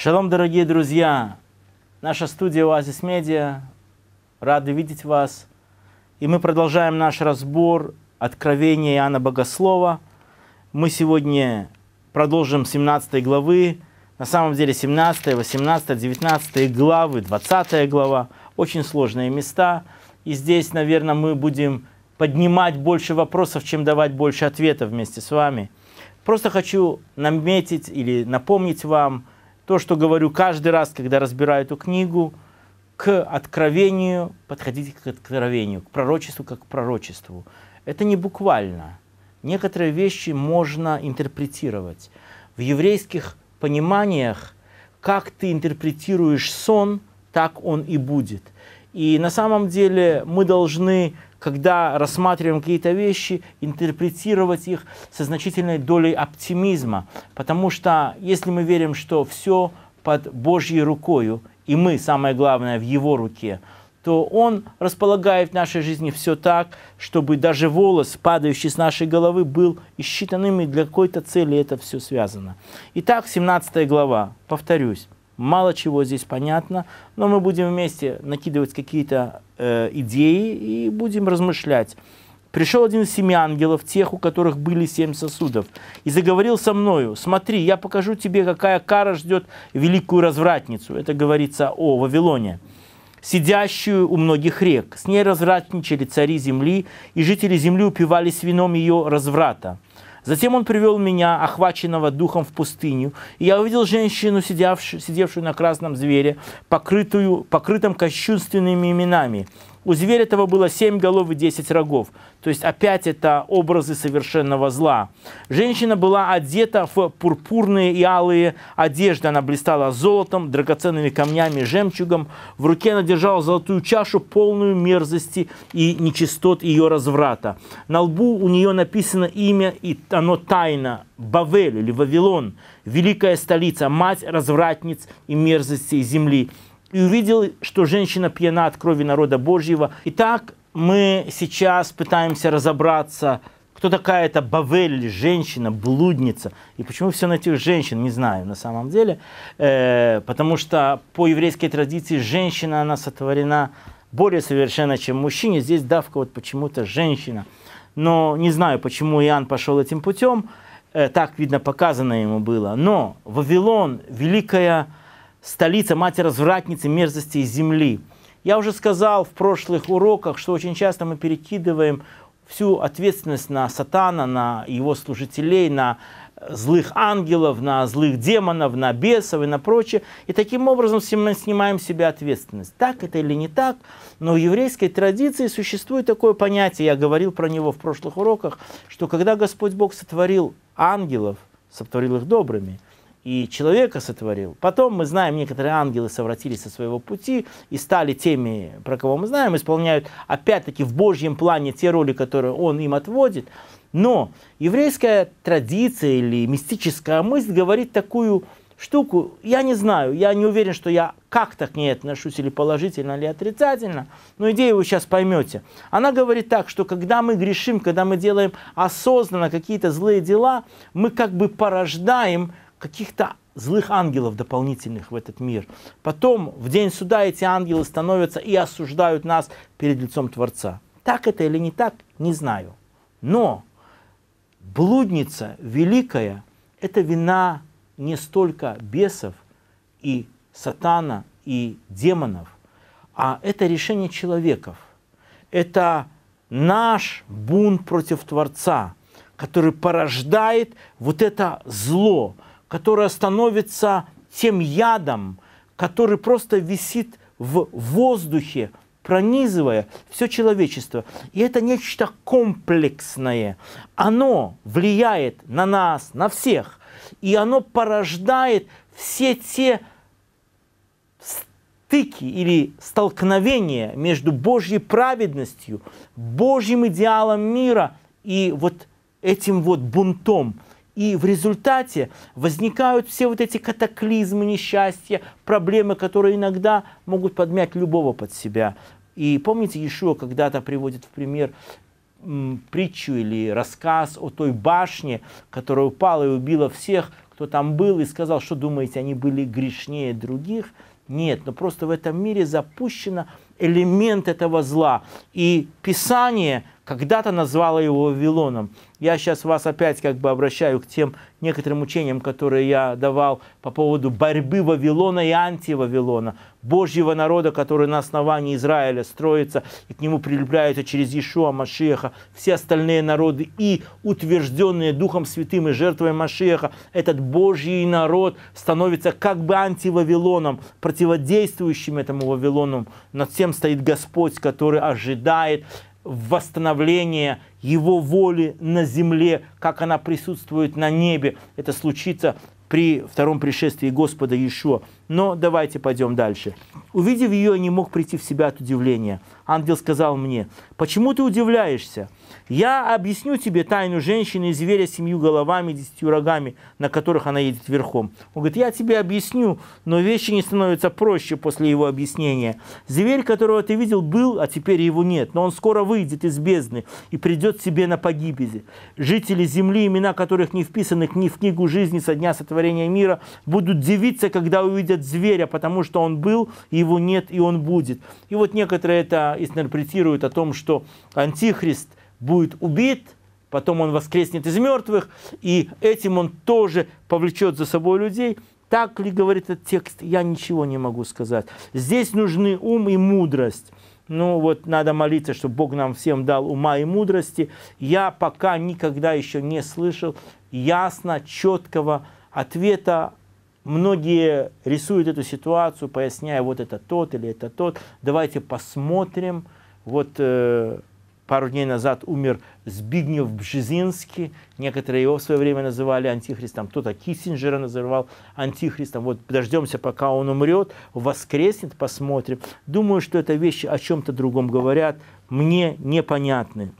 Шалом, дорогие друзья! Наша студия «Оазис Медиа». Рады видеть вас. И мы продолжаем наш разбор Откровения Иоанна Богослова. Мы сегодня продолжим 17 главы. На самом деле 17, 18, 19 главы, 20 глава. Очень сложные места. И здесь, наверное, мы будем поднимать больше вопросов, чем давать больше ответов вместе с вами. Просто хочу наметить или напомнить вам – то, что говорю каждый раз, когда разбираю эту книгу, к откровению, подходите к откровению, к пророчеству как к пророчеству. Это не буквально. Некоторые вещи можно интерпретировать. В еврейских пониманиях, как ты интерпретируешь сон, так он и будет – и на самом деле мы должны, когда рассматриваем какие-то вещи, интерпретировать их со значительной долей оптимизма. Потому что если мы верим, что все под Божьей рукою, и мы, самое главное, в Его руке, то Он располагает в нашей жизни все так, чтобы даже волос, падающий с нашей головы, был исчитанным, и для какой-то цели это все связано. Итак, 17 глава, повторюсь. Мало чего здесь понятно, но мы будем вместе накидывать какие-то э, идеи и будем размышлять. Пришел один из семи ангелов, тех, у которых были семь сосудов, и заговорил со мною, смотри, я покажу тебе, какая кара ждет великую развратницу. Это говорится о Вавилоне сидящую у многих рек. С ней развратничали цари земли, и жители земли упивались вином ее разврата. Затем он привел меня, охваченного духом, в пустыню, и я увидел женщину, сидевшую, на красном звере, покрытую, покрытым кощунственными именами – у зверя этого было семь голов и десять рогов. То есть опять это образы совершенного зла. Женщина была одета в пурпурные и алые одежды. Она блистала золотом, драгоценными камнями, жемчугом. В руке она держала золотую чашу, полную мерзости и нечистот ее разврата. На лбу у нее написано имя, и оно тайно – Бавель или Вавилон, великая столица, мать развратниц и мерзостей земли и увидел, что женщина пьяна от крови народа Божьего. Итак, мы сейчас пытаемся разобраться, кто такая эта Бавель, женщина, блудница. И почему все на этих женщин, не знаю на самом деле. Э, потому что по еврейской традиции женщина, она сотворена более совершенно, чем мужчине. Здесь давка вот почему-то женщина. Но не знаю, почему Иоанн пошел этим путем. Э, так, видно, показано ему было. Но Вавилон, великая столица, мать развратницы, мерзости земли. Я уже сказал в прошлых уроках, что очень часто мы перекидываем всю ответственность на сатана, на его служителей, на э, злых ангелов, на злых демонов, на бесов и на прочее. И таким образом мы снимаем с себя ответственность. Так это или не так, но в еврейской традиции существует такое понятие, я говорил про него в прошлых уроках, что когда Господь Бог сотворил ангелов, сотворил их добрыми – и человека сотворил. Потом мы знаем, некоторые ангелы совратились со своего пути и стали теми, про кого мы знаем, исполняют опять-таки в Божьем плане те роли, которые он им отводит. Но еврейская традиция или мистическая мысль говорит такую штуку, я не знаю, я не уверен, что я как-то к ней отношусь, или положительно, или отрицательно, но идею вы сейчас поймете. Она говорит так, что когда мы грешим, когда мы делаем осознанно какие-то злые дела, мы как бы порождаем каких-то злых ангелов дополнительных в этот мир. Потом, в день суда, эти ангелы становятся и осуждают нас перед лицом Творца. Так это или не так, не знаю. Но блудница великая – это вина не столько бесов и сатана, и демонов, а это решение человеков. Это наш бунт против Творца, который порождает вот это зло – которая становится тем ядом, который просто висит в воздухе, пронизывая все человечество. И это нечто комплексное. Оно влияет на нас, на всех. И оно порождает все те стыки или столкновения между Божьей праведностью, Божьим идеалом мира и вот этим вот бунтом, и в результате возникают все вот эти катаклизмы, несчастья, проблемы, которые иногда могут подмять любого под себя. И помните, Иешуа когда-то приводит в пример притчу или рассказ о той башне, которая упала и убила всех, кто там был, и сказал, что думаете, они были грешнее других. Нет, но просто в этом мире запущен элемент этого зла. И Писание когда-то назвала его Вавилоном. Я сейчас вас опять как бы обращаю к тем некоторым учениям, которые я давал по поводу борьбы Вавилона и анти-Вавилона, Божьего народа, который на основании Израиля строится и к нему прилепляются через Иешуа Машеха, все остальные народы и утвержденные Духом Святым и жертвой Машеха, этот Божий народ становится как бы анти-Вавилоном, противодействующим этому Вавилону. Над всем стоит Господь, который ожидает восстановление его воли на земле, как она присутствует на небе. Это случится при втором пришествии Господа еще. Но давайте пойдем дальше. Увидев ее, я не мог прийти в себя от удивления. Ангел сказал мне, «Почему ты удивляешься? Я объясню тебе тайну женщины зверя с семью головами, десятью рогами, на которых она едет верхом. Он говорит, я тебе объясню, но вещи не становятся проще после его объяснения. Зверь, которого ты видел, был, а теперь его нет, но он скоро выйдет из бездны и придет себе на погибели. Жители земли, имена которых не вписаны ни в книгу жизни со дня сотворения мира, будут дивиться, когда увидят зверя, потому что он был, его нет, и он будет. И вот некоторые это интерпретируют о том, что Антихрист будет убит, потом он воскреснет из мертвых, и этим он тоже повлечет за собой людей. Так ли говорит этот текст, я ничего не могу сказать. Здесь нужны ум и мудрость. Ну вот надо молиться, чтобы Бог нам всем дал ума и мудрости. Я пока никогда еще не слышал ясно, четкого ответа. Многие рисуют эту ситуацию, поясняя, вот это тот или это тот. Давайте посмотрим. Вот э, Пару дней назад умер Збигнев Бжезинский. Некоторые его в свое время называли антихристом. Кто-то Киссинджера называл антихристом. Вот подождемся, пока он умрет, воскреснет, посмотрим. Думаю, что это вещи о чем-то другом говорят. Мне непонятны.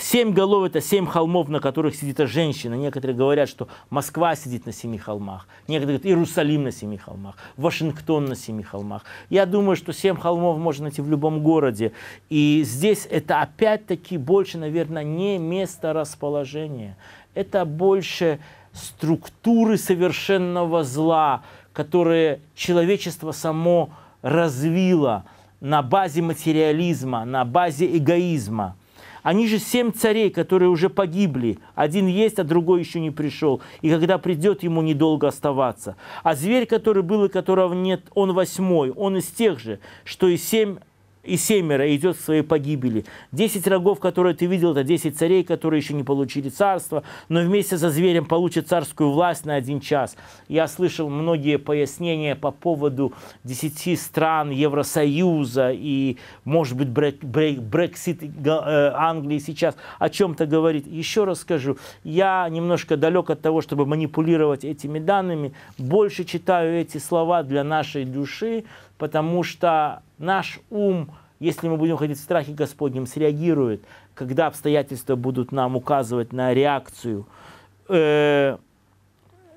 Семь голов – это семь холмов, на которых сидит эта женщина. Некоторые говорят, что Москва сидит на семи холмах. Некоторые говорят, Иерусалим на семи холмах. Вашингтон на семи холмах. Я думаю, что семь холмов можно найти в любом городе. И здесь это опять-таки больше, наверное, не место расположения. Это больше структуры совершенного зла, которые человечество само развило на базе материализма, на базе эгоизма – они же семь царей, которые уже погибли. Один есть, а другой еще не пришел. И когда придет, ему недолго оставаться. А зверь, который был и которого нет, он восьмой. Он из тех же, что и семь и семеро идет к своей погибели. Десять рогов, которые ты видел, это десять царей, которые еще не получили царство, но вместе со зверем получат царскую власть на один час. Я слышал многие пояснения по поводу десяти стран Евросоюза и, может быть, брек, брек, Брексит э, Англии сейчас о чем-то говорит. Еще раз скажу, я немножко далек от того, чтобы манипулировать этими данными. Больше читаю эти слова для нашей души, потому что наш ум, если мы будем ходить в страхе Господнем, среагирует, когда обстоятельства будут нам указывать на реакцию. Э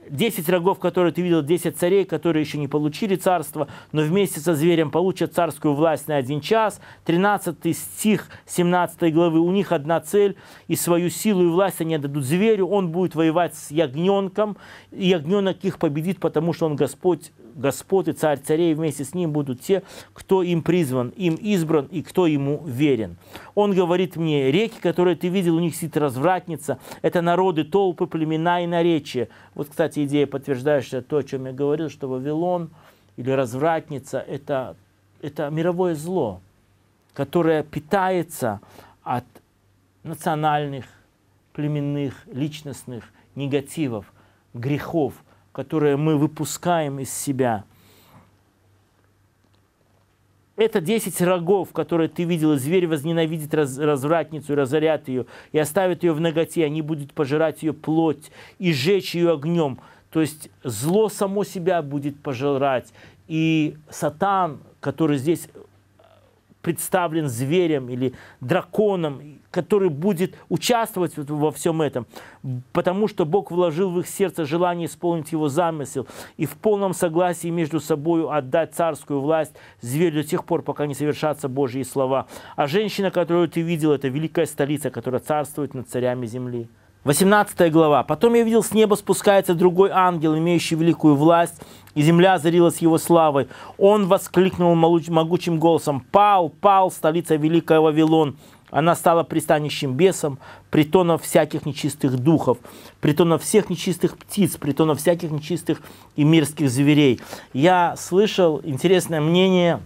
10 рогов, которые ты видел, 10 царей, которые еще не получили царство, но вместе со зверем получат царскую власть на один час. 13 стих 17 главы. У них одна цель, и свою силу и власть они отдадут зверю. Он будет воевать с ягненком, и ягненок их победит, потому что он Господь, Господь и царь царей. Вместе с ним будут те, кто им призван, им избран и кто ему верен. Он говорит мне, реки, которые ты видел, у них сидит развратница. Это народы, толпы, племена и наречия. Вот, кстати, кстати, идея, подтверждающая то, о чем я говорил, что Вавилон или развратница – это, это мировое зло, которое питается от национальных, племенных, личностных негативов, грехов, которые мы выпускаем из себя – это десять рогов, которые ты видела, зверь возненавидит раз, развратницу, разорят ее, и оставит ее в ноготе, они будут пожирать ее плоть и жечь ее огнем. То есть зло само себя будет пожирать. И сатан, который здесь представлен зверем или драконом, который будет участвовать во всем этом, потому что Бог вложил в их сердце желание исполнить его замысел и в полном согласии между собой отдать царскую власть зверю до тех пор, пока не совершатся Божьи слова. А женщина, которую ты видел, это великая столица, которая царствует над царями земли. 18 глава. «Потом я видел, с неба спускается другой ангел, имеющий великую власть, и земля озарилась его славой. Он воскликнул могучим голосом, «Пал, пал, столица Великая Вавилон!» Она стала пристанищем бесом, притоном всяких нечистых духов, притоном всех нечистых птиц, притоном всяких нечистых и мирских зверей. Я слышал интересное мнение,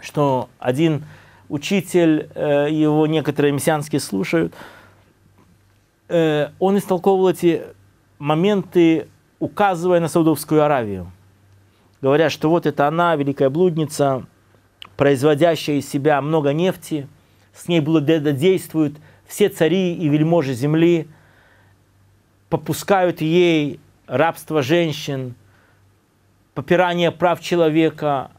что один учитель, э, его некоторые мессианские слушают – э, он истолковывал эти моменты, указывая на Саудовскую Аравию. Говоря, что вот это она, великая блудница, производящая из себя много нефти, с ней действуют все цари и вельможи земли, попускают ей рабство женщин, попирание прав человека,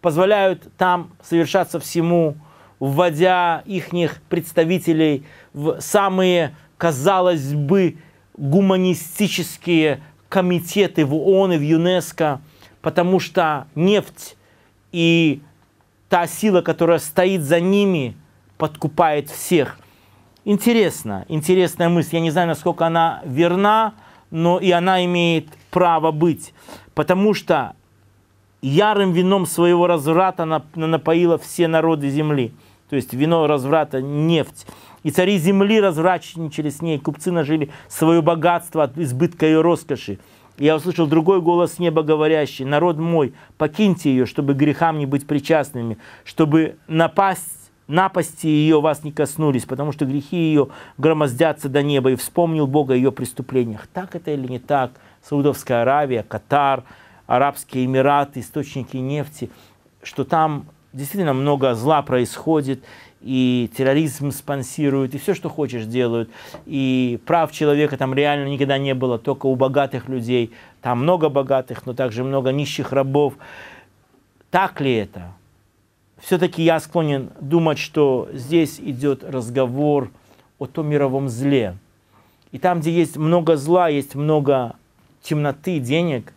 позволяют там совершаться всему, вводя их представителей в самые, казалось бы, гуманистические комитеты в ООН и в ЮНЕСКО, потому что нефть и та сила, которая стоит за ними, подкупает всех. Интересно, интересная мысль. Я не знаю, насколько она верна, но и она имеет право быть. Потому что ярым вином своего разврата она напоила все народы земли то есть вино разврата, нефть. И цари земли разврачничали с ней, купцы нажили свое богатство от избытка ее роскоши. И я услышал другой голос неба говорящий, народ мой, покиньте ее, чтобы грехам не быть причастными, чтобы напасть напасти ее вас не коснулись, потому что грехи ее громоздятся до неба, и вспомнил Бог о ее преступлениях. Так это или не так? Саудовская Аравия, Катар, Арабские Эмираты, источники нефти, что там действительно много зла происходит, и терроризм спонсируют, и все, что хочешь, делают. И прав человека там реально никогда не было, только у богатых людей. Там много богатых, но также много нищих рабов. Так ли это? Все-таки я склонен думать, что здесь идет разговор о том мировом зле. И там, где есть много зла, есть много темноты, денег.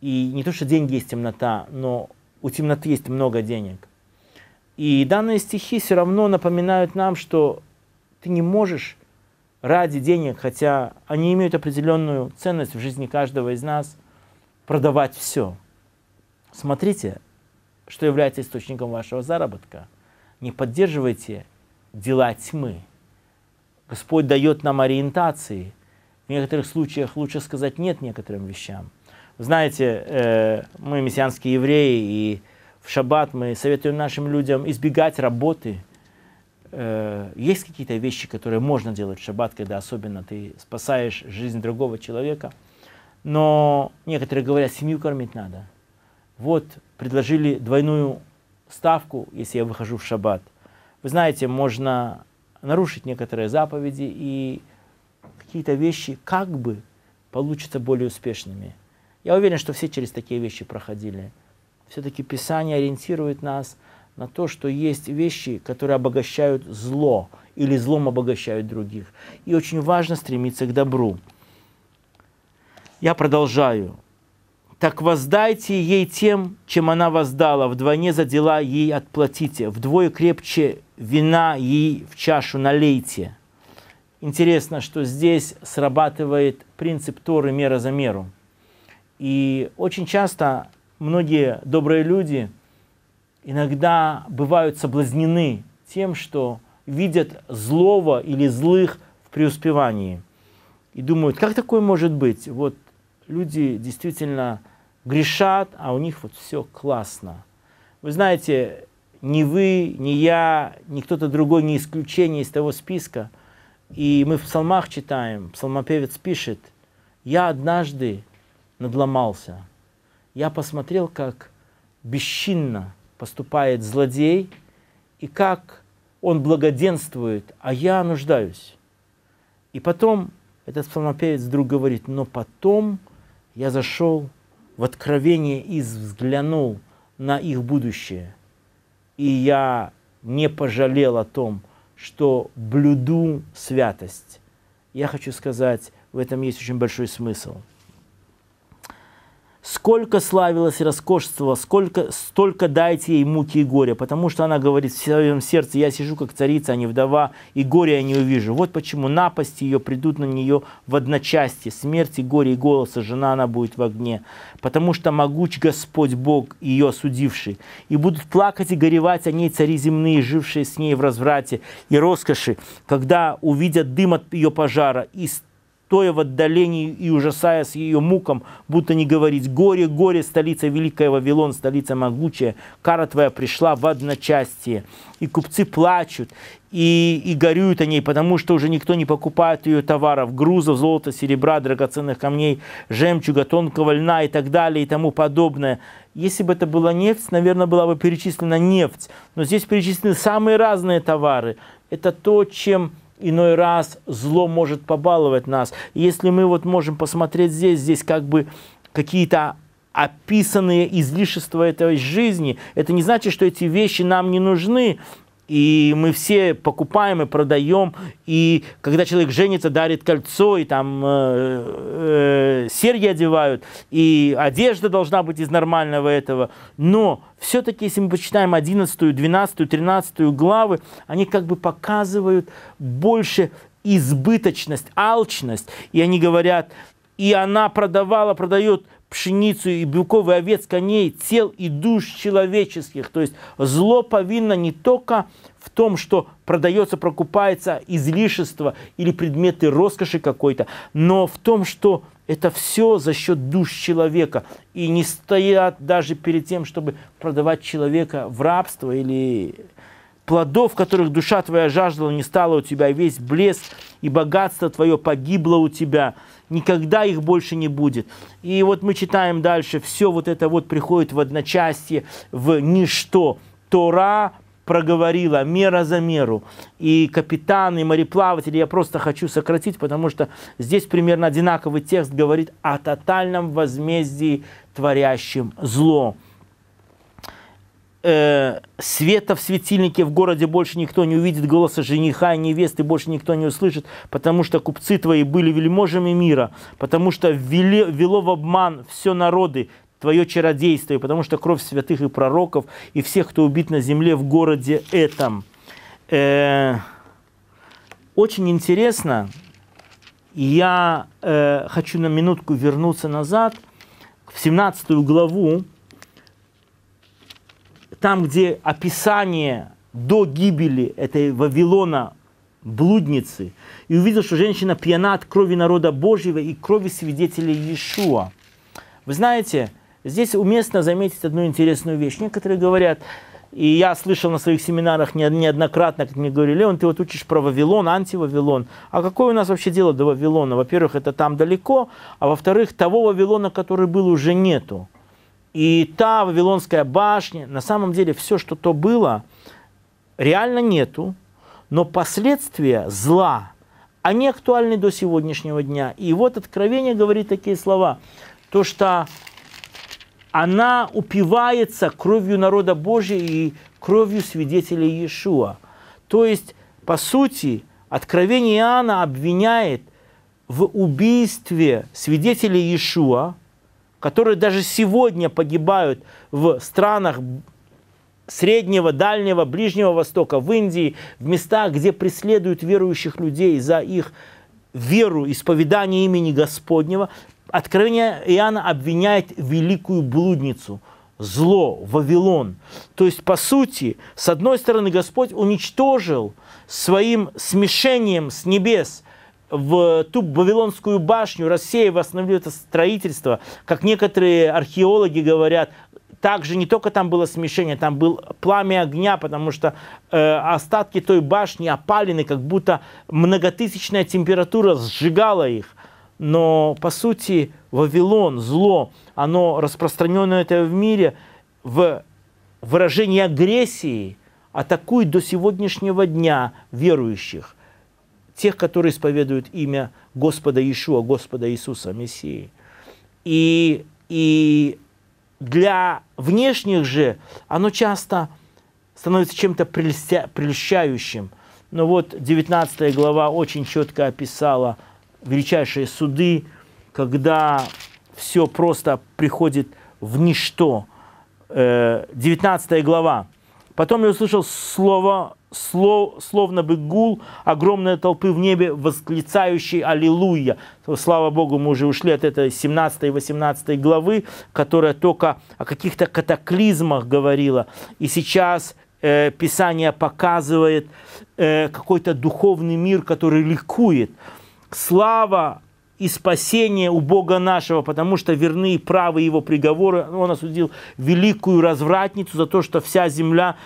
И не то, что деньги есть темнота, но у темноты есть много денег. И данные стихи все равно напоминают нам, что ты не можешь ради денег, хотя они имеют определенную ценность в жизни каждого из нас, продавать все. Смотрите, что является источником вашего заработка. Не поддерживайте дела тьмы. Господь дает нам ориентации. В некоторых случаях лучше сказать «нет» некоторым вещам – знаете, э, мы мессианские евреи, и в шаббат мы советуем нашим людям избегать работы. Э, есть какие-то вещи, которые можно делать в шаббат, когда особенно ты спасаешь жизнь другого человека. Но некоторые говорят, семью кормить надо. Вот, предложили двойную ставку, если я выхожу в шаббат. Вы знаете, можно нарушить некоторые заповеди и какие-то вещи как бы получатся более успешными. Я уверен, что все через такие вещи проходили. Все-таки Писание ориентирует нас на то, что есть вещи, которые обогащают зло или злом обогащают других. И очень важно стремиться к добру. Я продолжаю. Так воздайте ей тем, чем она воздала, вдвойне за дела ей отплатите, вдвое крепче вина ей в чашу налейте. Интересно, что здесь срабатывает принцип Торы мера за меру – и очень часто многие добрые люди иногда бывают соблазнены тем, что видят злого или злых в преуспевании. И думают, как такое может быть? Вот люди действительно грешат, а у них вот все классно. Вы знаете, ни вы, ни я, ни кто-то другой не исключение из того списка. И мы в псалмах читаем, псалмопевец пишет, «Я однажды надломался. Я посмотрел, как бесчинно поступает злодей и как он благоденствует, а я нуждаюсь. И потом этот псалмопевец вдруг говорит, но потом я зашел в откровение и взглянул на их будущее. И я не пожалел о том, что блюду святость. Я хочу сказать, в этом есть очень большой смысл – Сколько славилось и роскошество, сколько, столько дайте ей муки и горя, потому что она говорит в своем сердце, я сижу как царица, а не вдова, и горе я не увижу. Вот почему напасти ее придут на нее в одночасье, смерти, горе и голоса, жена она будет в огне, потому что могуч Господь Бог, ее осудивший, и будут плакать и горевать о ней цари земные, жившие с ней в разврате и роскоши, когда увидят дым от ее пожара, и стоя в отдалении и ужасаясь ее мукам, будто не говорить «Горе, горе, столица Великая Вавилон, столица могучая, кара твоя пришла в одночастие». И купцы плачут, и, и горюют о ней, потому что уже никто не покупает ее товаров, грузов, золота, серебра, драгоценных камней, жемчуга, тонкого льна и так далее и тому подобное. Если бы это была нефть, наверное, была бы перечислена нефть. Но здесь перечислены самые разные товары. Это то, чем иной раз зло может побаловать нас. Если мы вот можем посмотреть здесь, здесь как бы какие-то описанные излишества этой жизни. Это не значит, что эти вещи нам не нужны, и мы все покупаем и продаем, и когда человек женится, дарит кольцо, и там э, э, серьги одевают, и одежда должна быть из нормального этого, но все-таки, если мы почитаем 11, 12, 13 главы, они как бы показывают больше избыточность, алчность, и они говорят, и она продавала, продает пшеницу и белковый овец, коней, тел и душ человеческих. То есть зло повинно не только в том, что продается, прокупается излишество или предметы роскоши какой-то, но в том, что это все за счет душ человека. И не стоят даже перед тем, чтобы продавать человека в рабство или плодов, которых душа твоя жаждала, не стало у тебя, весь блеск и богатство твое погибло у тебя никогда их больше не будет. И вот мы читаем дальше, все вот это вот приходит в одночасье, в ничто. Тора проговорила мера за меру. И капитаны, и мореплаватели я просто хочу сократить, потому что здесь примерно одинаковый текст говорит о тотальном возмездии, творящем зло э, света в светильнике в городе больше никто не увидит, голоса жениха и невесты больше никто не услышит, потому что купцы твои были вельможами мира, потому что вели, вело в обман все народы, твое чародейство, и потому что кровь святых и пророков и всех, кто убит на земле в городе этом. Э, очень интересно, я э, хочу на минутку вернуться назад в 17 главу, там, где описание до гибели этой Вавилона блудницы, и увидел, что женщина пьяна от крови народа Божьего и крови свидетелей Иешуа. Вы знаете, здесь уместно заметить одну интересную вещь. Некоторые говорят, и я слышал на своих семинарах неоднократно, как мне говорили, Леон, ты вот учишь про Вавилон, антивавилон. А какое у нас вообще дело до Вавилона? Во-первых, это там далеко, а во-вторых, того Вавилона, который был, уже нету и та Вавилонская башня, на самом деле все, что то было, реально нету, но последствия зла, они актуальны до сегодняшнего дня. И вот Откровение говорит такие слова, то что она упивается кровью народа Божия и кровью свидетелей Иешуа. То есть, по сути, Откровение Иоанна обвиняет в убийстве свидетелей Иешуа, которые даже сегодня погибают в странах Среднего, Дальнего, Ближнего Востока, в Индии, в местах, где преследуют верующих людей за их веру, исповедание имени Господнего, Откровение Иоанна обвиняет великую блудницу, зло, Вавилон. То есть, по сути, с одной стороны, Господь уничтожил своим смешением с небес – в ту Вавилонскую башню, рассея восстановили это строительство. Как некоторые археологи говорят, также не только там было смешение, там был пламя огня, потому что э, остатки той башни опалены, как будто многотысячная температура сжигала их. Но, по сути, Вавилон, зло, оно распространенное это в мире, в выражении агрессии атакует до сегодняшнего дня верующих тех, которые исповедуют имя Господа Иешуа, Господа Иисуса, Мессии. И, и для внешних же оно часто становится чем-то прельстя, прельщающим. Но вот 19 глава очень четко описала величайшие суды, когда все просто приходит в ничто. 19 э, глава. «Потом я услышал слово слов, словно бы гул огромной толпы в небе, восклицающей «Аллилуйя». Слава Богу, мы уже ушли от этой 17-18 главы, которая только о каких-то катаклизмах говорила. И сейчас э, Писание показывает э, какой-то духовный мир, который ликует. Слава и спасение у Бога нашего, потому что верны и правы его приговоры. Он осудил великую развратницу за то, что вся земля,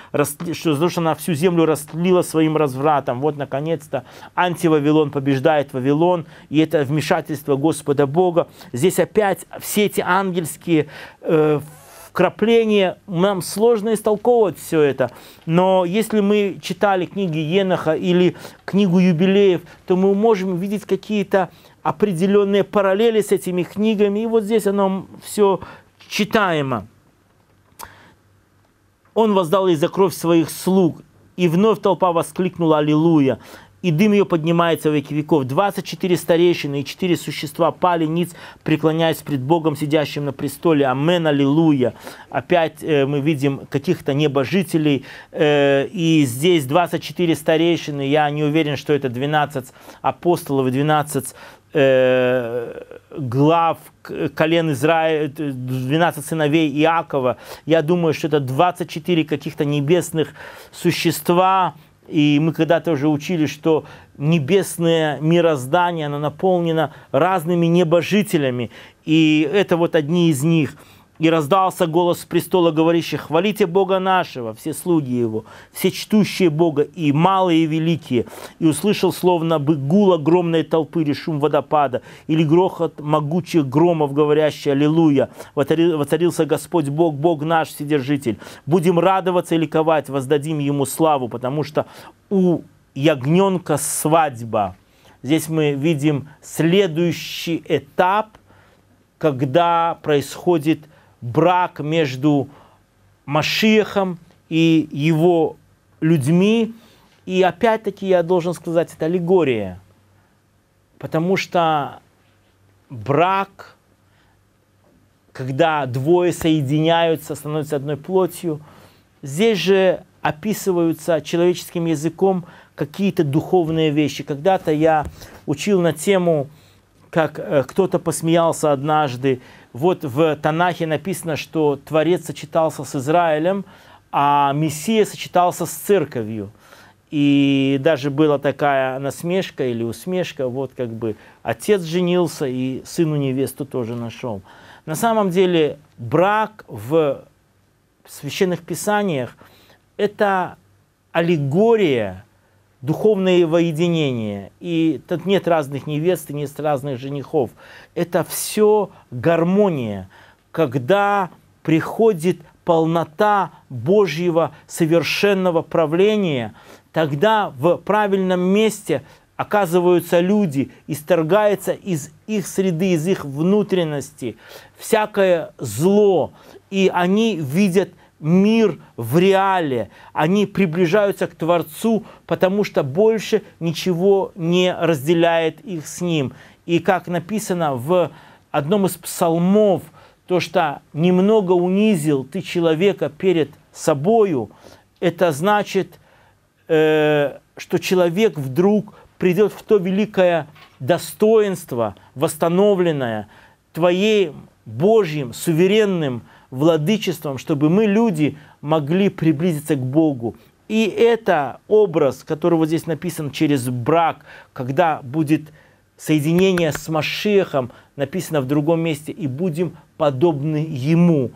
что, за то, что она всю землю растлила своим развратом. Вот, наконец-то, антивавилон побеждает Вавилон, и это вмешательство Господа Бога. Здесь опять все эти ангельские э, вкрапление, нам сложно истолковывать все это. Но если мы читали книги Еноха или книгу юбилеев, то мы можем видеть какие-то определенные параллели с этими книгами, и вот здесь оно все читаемо. Он воздал из за кровь своих слуг, и вновь толпа воскликнула «Аллилуйя!» и дым ее поднимается в веки веков. 24 старейшины и 4 существа пали ниц, преклоняясь пред Богом, сидящим на престоле. Амен, аллилуйя. Опять э, мы видим каких-то небожителей. Э, и здесь 24 старейшины. Я не уверен, что это 12 апостолов и 12 Э, глав колен Израиля, 12 э, сыновей Иакова. Я думаю, что это 24 каких-то небесных существа. И мы когда-то уже учили, что небесное мироздание, оно наполнено разными небожителями. И это вот одни из них – и раздался голос престола, говорящий, «Хвалите Бога нашего, все слуги Его, все чтущие Бога, и малые, и великие». И услышал, словно бы гул огромной толпы, или шум водопада, или грохот могучих громов, говорящий «Аллилуйя!» Воцарился Господь Бог, Бог наш Вседержитель. Будем радоваться и ликовать, воздадим Ему славу, потому что у ягненка свадьба. Здесь мы видим следующий этап, когда происходит – брак между Машиехом и его людьми. И опять-таки я должен сказать, это аллегория. Потому что брак, когда двое соединяются, становятся одной плотью, здесь же описываются человеческим языком какие-то духовные вещи. Когда-то я учил на тему, как э, кто-то посмеялся однажды, вот в Танахе написано, что Творец сочетался с Израилем, а Мессия сочетался с церковью. И даже была такая насмешка или усмешка, вот как бы отец женился и сыну невесту тоже нашел. На самом деле брак в священных писаниях – это аллегория – духовное воединение. И тут нет разных невест и нет разных женихов. Это все гармония, когда приходит полнота Божьего совершенного правления, тогда в правильном месте оказываются люди, исторгается из их среды, из их внутренности всякое зло, и они видят – мир в реале. Они приближаются к Творцу, потому что больше ничего не разделяет их с Ним. И как написано в одном из псалмов, то, что немного унизил ты человека перед собою, это значит, э, что человек вдруг придет в то великое достоинство, восстановленное твоим Божьим, суверенным владычеством, чтобы мы, люди, могли приблизиться к Богу. И это образ, который вот здесь написан через брак, когда будет соединение с Машехом, написано в другом месте, и будем подобны Ему.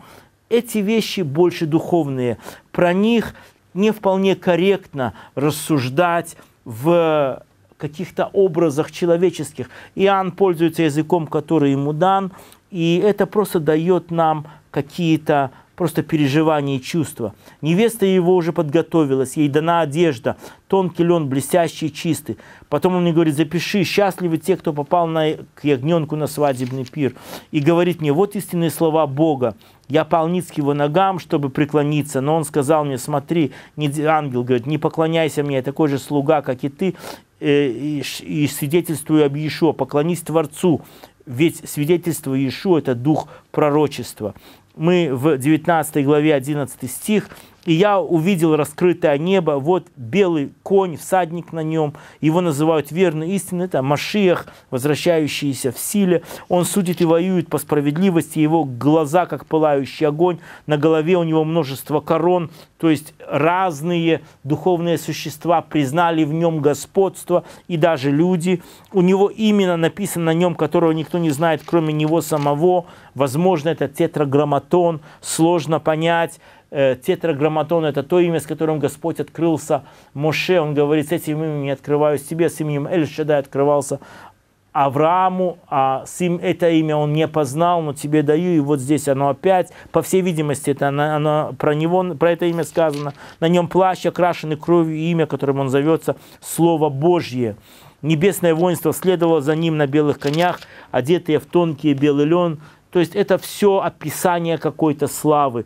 Эти вещи больше духовные. Про них не вполне корректно рассуждать в каких-то образах человеческих. Иоанн пользуется языком, который ему дан, и это просто дает нам какие-то просто переживания и чувства. Невеста его уже подготовилась, ей дана одежда, тонкий лен, блестящий, чистый. Потом он мне говорит, запиши, счастливы те, кто попал на, к ягненку на свадебный пир. И говорит мне, вот истинные слова Бога. Я полниц к его ногам, чтобы преклониться, но он сказал мне, смотри, не, ангел говорит, не поклоняйся мне, я такой же слуга, как и ты, э, и, и свидетельствую об Иешуа, поклонись Творцу, ведь свидетельство Иешуа – это дух пророчества. Мы в 19 главе 11 стих – и я увидел раскрытое небо, вот белый конь, всадник на нем, его называют верный истинный, это Машиях, возвращающийся в силе. Он судит и воюет по справедливости, его глаза как пылающий огонь, на голове у него множество корон, то есть разные духовные существа признали в нем господство и даже люди. У него именно написано на нем, которого никто не знает, кроме него самого. Возможно, это тетраграмматон, сложно понять. Э, тетраграмматон – это то имя, с которым Господь открылся Моше. Он говорит, с этим именем я открываюсь тебе, с именем Эль-Шадай открывался Аврааму, а с сим это имя он не познал, но тебе даю, и вот здесь оно опять, по всей видимости, это оно, оно, про него, про это имя сказано, на нем плащ, окрашенный кровью, имя, которым он зовется, Слово Божье. Небесное воинство следовало за ним на белых конях, одетые в тонкие белый лен, то есть это все описание какой-то славы.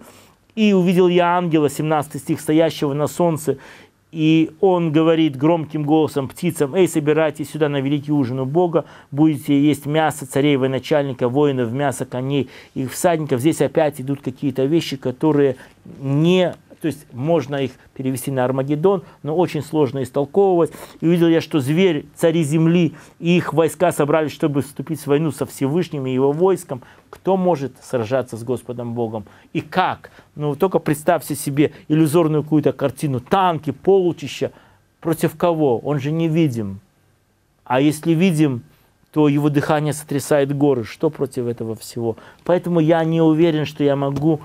И увидел я ангела, 17 стих, стоящего на солнце, и он говорит громким голосом птицам, «Эй, собирайтесь сюда на великий ужин у Бога, будете есть мясо царей, военачальника, воинов, мясо коней и всадников». Здесь опять идут какие-то вещи, которые не то есть можно их перевести на Армагеддон, но очень сложно истолковывать. И увидел я, что зверь, цари земли и их войска собрались, чтобы вступить в войну со Всевышним и его войском. Кто может сражаться с Господом Богом? И как? Ну, только представьте себе иллюзорную какую-то картину. Танки, полчища. Против кого? Он же невидим. А если видим, то его дыхание сотрясает горы. Что против этого всего? Поэтому я не уверен, что я могу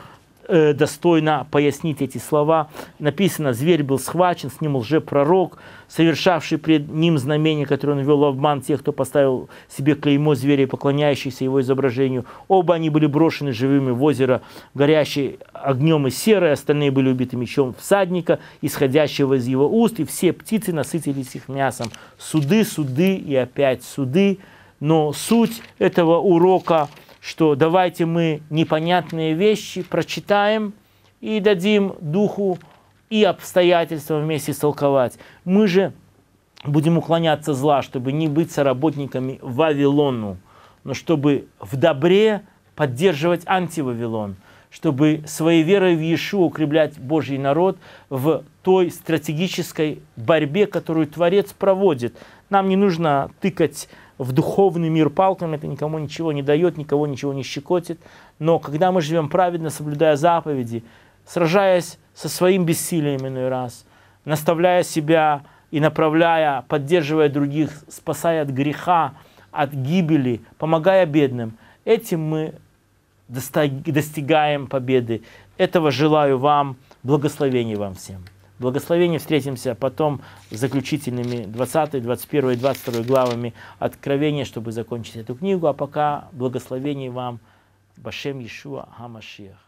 Э, достойно пояснить эти слова. Написано, зверь был схвачен, с ним лжепророк, совершавший пред ним знамение, которое он вел в обман тех, кто поставил себе клеймо зверя и поклоняющийся его изображению. Оба они были брошены живыми в озеро, горящие огнем и серой, остальные были убиты мечом всадника, исходящего из его уст, и все птицы насытились их мясом. Суды, суды и опять суды. Но суть этого урока – что давайте мы непонятные вещи прочитаем и дадим духу и обстоятельства вместе истолковать. Мы же будем уклоняться зла, чтобы не быть соработниками Вавилону, но чтобы в добре поддерживать антивавилон, чтобы своей верой в Иешу укреплять Божий народ в той стратегической борьбе, которую Творец проводит. Нам не нужно тыкать в духовный мир палками, это никому ничего не дает, никого ничего не щекотит. Но когда мы живем праведно, соблюдая заповеди, сражаясь со своим бессилием иной раз, наставляя себя и направляя, поддерживая других, спасая от греха, от гибели, помогая бедным, этим мы достигаем победы. Этого желаю вам, благословений вам всем. Благословение! встретимся потом заключительными 20, 21 и 22 главами Откровения, чтобы закончить эту книгу. А пока благословений вам, Башем Иешуа Хамашиях.